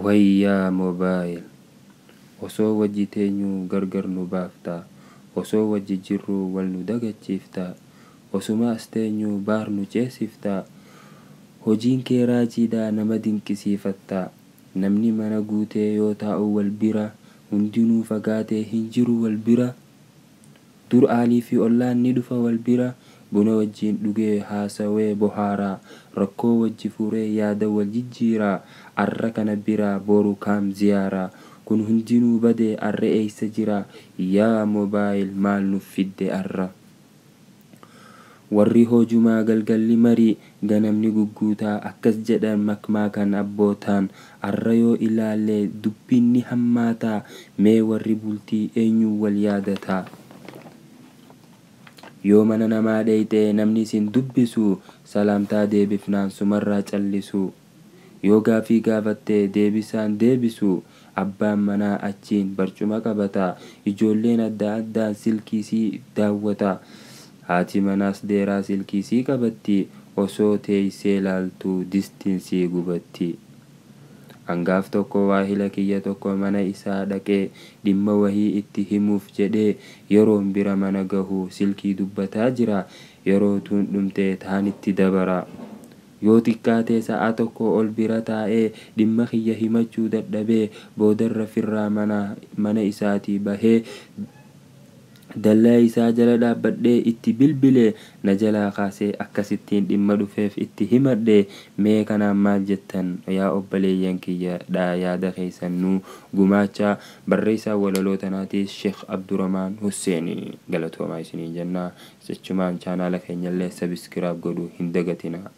Wayyaa mobaayil! Osoo wajji teenyuu gargar nu baafta osoo wajji jirruu wal nu dagachiiftaa, osumaas baar nu ceesiftaa. Hojiin kee raajiidhaa nama dinqisiifattaa, namni mana guutee yoo taa'u wal bira, hundinuu fagaatee hin jiru wal bira. Dur aalii fi ollaan ni dhufa wal bira. buna wajjiin dhugee haasawee bohaaraa rakkoo wajji furee yaada wal jijjiiraa arra kana bira boorukam kaam kun hunjinuu badee arra eeysa jira yaa mobaayil maal nuuf fidde arra warri hojumaa galgalli marii ganamni gugguutaa akkas jedhan makmaa kan abbootaan arra yoo ilaalle dubbinni hammaataa mee warri bultii eenyuu wal yaadata Yoo mana namaa dheeyxe namni isin dubbisu salaamtaa deebifnaan sumarraa callisu Yoo gaafii gaafattee deebisaan deebisu. Abbaan manaa achiin barcuma qabata. Ijoolleen adda addaan silkii si daawwata. Haati manaas dheeraa silkii si qabatti. Osoo teessee ilaaltuu distiin gubatti. Hangaaf tokko waahila kiyya tokko mana isaa dhaqee dhimma wahii itti himuuf jedhee yeroon bira mana gahu silkii dubbataa jira. Yeroo tuun dhumte taanitti dabara. Yoo xiqqaate sa'a tokkoo ol bira taa'ee dhimma kiyya himachuu dadhabee booda rafirraa mana isaatii bahee dallaa isaa jala dhaabbadhee itti bilbilee na jalaa kaasee akkasittiin dhimma dhufeef itti himadhe mee kanaan maal jettan yaa obboleeyyan kiyyadha yaada keeysannuu gumaacha barreessaa walaloo tanaatiis sheekh abduramaan husseen galatoomaa isiniin jennaa jechumaan chaanaala keenyallee sabiskiraab godhuu hin dagatinaa